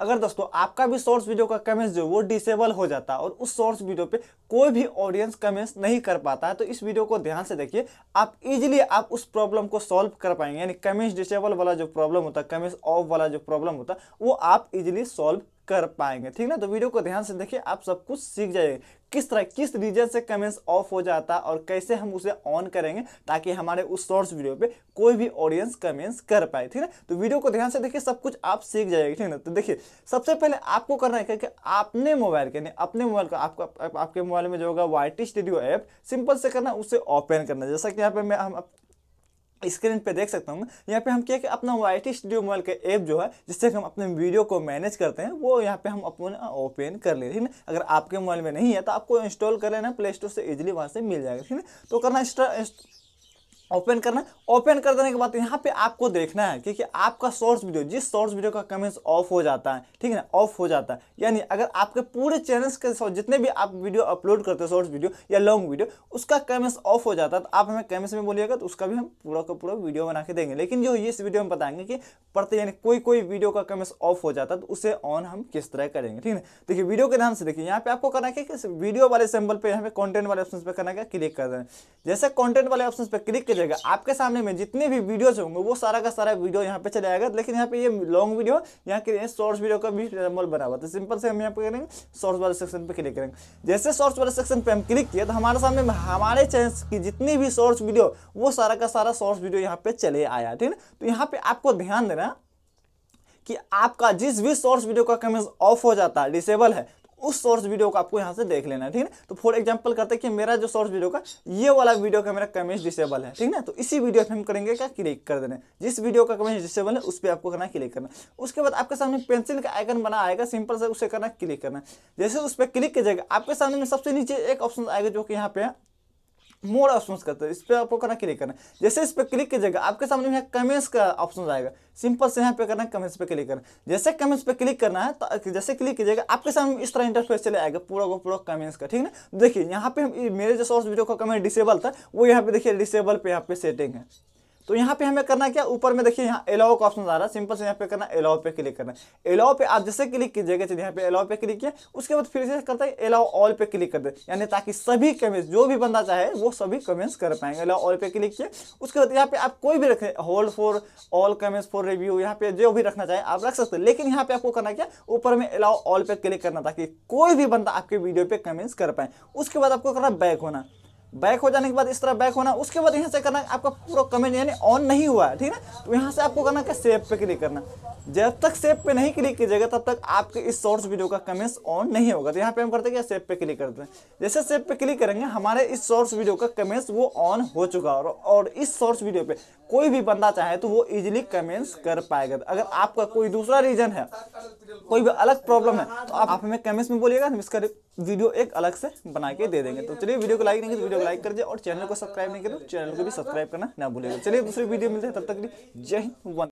अगर दोस्तों आपका भी सोर्स वीडियो का कमेंट जो वो डिसेबल हो जाता है और उस सोर्स वीडियो पे कोई भी ऑडियंस कमेंट्स नहीं कर पाता है तो इस वीडियो को ध्यान से देखिए आप इजीली आप उस प्रॉब्लम को सॉल्व कर पाएंगे यानी कमेंट्स डिसेबल वाला जो प्रॉब्लम होता है कमेंट्स ऑफ वाला जो प्रॉब्लम होता है वो आप इजिली सॉल्व कर पाएंगे ठीक ना तो वीडियो को ध्यान से देखिए आप सब कुछ सीख जाएंगे किस तरह किस रीजन से कमेंट्स ऑफ हो जाता है और कैसे हम उसे ऑन करेंगे ताकि हमारे उस शॉर्ट्स वीडियो पे कोई भी ऑडियंस कमेंट्स कर पाए ठीक है तो वीडियो को ध्यान से देखिए सब कुछ आप सीख जाएगी ठीक है तो देखिए सबसे पहले आपको करना है कि आपने मोबाइल के नहीं अपने मोबाइल का आपको आप, आपके मोबाइल में जो होगा Y T studio app simple से करना उसे ओपन करना जैसा कि यहाँ पे मैं हम स्क्रीन पे देख सकता हूँ यहाँ पे हम क्या अपना वाई स्टूडियो मोबाइल का ऐप जो है जिससे हम अपने वीडियो को मैनेज करते हैं वो यहाँ पे हम अपना ओपन कर ले ठीक है अगर आपके मोबाइल में नहीं है तो आपको इंस्टॉल कर लेना प्ले स्टोर से इजीली वहाँ से मिल जाएगा ठीक है तो करना ओपन करना ओपन कर देने के बाद यहाँ पे आपको देखना है क्योंकि आपका शॉर्ट्स वीडियो जिस शॉर्ट्स वीडियो का कमेंट्स ऑफ हो जाता है ठीक है ना ऑफ हो जाता है यानी अगर आपके पूरे चैनल्स के जितने भी आप वीडियो अपलोड करते हो शॉर्ट्स वीडियो या लॉन्ग वीडियो उसका कमेंट्स ऑफ हो जाता है तो आप हमें कमेंट्स में बोलिएगा तो उसका भी हम पूरा का पूरा वीडियो बना के देंगे लेकिन जो इस वीडियो में बताएंगे कि पढ़ते यानी कोई कोई वीडियो का कमेंट्स ऑफ हो जाता है तो उसे ऑन हम किस तरह करेंगे ठीक है देखिए वीडियो के नाम से देखिए यहाँ पे आपको करना है कि वीडियो वाले सैम्पल पर हमें कॉन्टेंट वाले ऑप्शन पर करना क्या क्लिक कर हैं जैसे कॉन्टेंट वाले ऑप्शन पर क्लिक जाएगा आपके सामने में जितने भी वीडियोज होंगे वो सारा का सारा वीडियो यहाँ पे चले आएगा लेकिन यहाँ पे ये लॉन्ग वीडियो यहाँ के शॉर्ट्स वीडियो का भी नॉर्मल बना हुआ तो सिंपल से हम यहाँ पे करेंगे शॉर्ट्स वाले सेक्शन पे क्लिक करेंगे जैसे शॉर्ट्स वाले सेक्शन पे हम क्लिक किया तो हमारे सामने हमारे चैनल की जितनी भी शॉर्ट्स वीडियो वो सारा का सारा शॉर्ट्स वीडियो यहाँ पे चले आया ठीक है तो यहाँ पे आपको ध्यान देना कि आपका जिस भी सोर्स वीडियो का कमेंट ऑफ हो जाता है डिसेबल है उस सोर्स वीडियो को आपको यहाँ से देख लेना है ठीक है तो फॉर एग्जाम्पल करते हैं कि मेरा जो सोर्स वीडियो का ये वाला वीडियो का मेरा कमेंट डिसेबल है ठीक है तो इसी वीडियो पर हम करेंगे क्या क्लिक कर देना जिस वीडियो का कमेंट डिसेबल है उस पर आपको करना क्लिक करना उसके बाद आपके सामने पेंसिल का आइकन बना आएगा सिंपल से उसे करना क्लिक करना जैसे उस पर क्लिक कीजिएगा आपके सामने सबसे नीचे एक ऑप्शन आएगा जो कि यहाँ पे मोर ऑप्शन करते हैं इस पर आपको करना क्लिक करना है जैसे इस पर क्लिक कीजिएगा आपके सामने यहाँ कमेंट्स का ऑप्शन आएगा सिंपल से यहाँ पे करना है कमेंट्स पे क्लिक करना है जैसे कमेंट्स पे क्लिक करना है तो जैसे क्लिक कीजिएगा आपके सामने इस तरह इंटरफेस चले आएगा पूरा पूरा कमेंट्स का ठीक ना देखिए यहाँ पे मेरे जो सोर्स वीडियो का कमेंट डिसेबल था वो यहाँ पे देखिए डिसेबल पे यहाँ पे सेटिंग है तो यहाँ पे हमें करना क्या ऊपर में देखिए यहाँ एलाओ का ऑप्शन आ रहा है सिंपल से यहाँ पे करना एलाओ पे क्लिक करना एलाओ पे आप जैसे क्लिक कीजिएगा चलिए यहाँ पे एलाओ पे क्लिक किया उसके बाद फिर से करता है एलाओ ऑल पे क्लिक कर दे यानी ताकि सभी कमेंट्स जो भी बंदा चाहे वो सभी कमेंट्स कर पाएंगे एलाओ ऑल पे क्लिक किया उसके बाद यहाँ पे आप कोई भी रखें hold for all comments for review यहाँ पे जो भी रखना चाहे आप रख सकते हैं लेकिन यहाँ पे आपको करना क्या ऊपर में एलाओ ऑल पे क्लिक करना ताकि कोई भी बंदा आपके वीडियो पे कमेंट्स कर पाए उसके बाद आपको करना बैक होना बैक हो जाने के बाद इस तरह बैक होना उसके बाद यहाँ से करना आपका पूरा कमेंट यानी ऑन नहीं हुआ है ठीक है तो यहाँ से आपको करना क्या सेव पे क्लिक करना जब तक सेव पे नहीं क्लिक कीजिएगा तब तक आपके इस शॉर्ट्स वीडियो का कमेंट्स ऑन नहीं होगा तो यहाँ पे हम करते हैं सेव पे क्लिक करते हैं जैसे सेव पे क्लिक करेंगे हमारे इस शॉर्ट्स वीडियो का कमेंट्स वो ऑन हो चुका और, और इस शॉर्ट्स वीडियो पे कोई भी बंदा चाहे तो वो इजिली कमेंट्स कर पाएगा अगर आपका कोई दूसरा रीजन है कोई भी अलग प्रॉब्लम है तो आप, आप हमें कमेंट्स में बोलिएगा हम इसका वीडियो एक अलग से बना के दे देंगे तो चलिए वीडियो को लाइक नहीं तो वीडियो को लाइक कर दिए और चैनल को सब्सक्राइब नहीं करो तो चैनल को भी सब्सक्राइब करना ना भूलिएगा चलिए दूसरी वीडियो मिलते हैं तब तक जय हिंद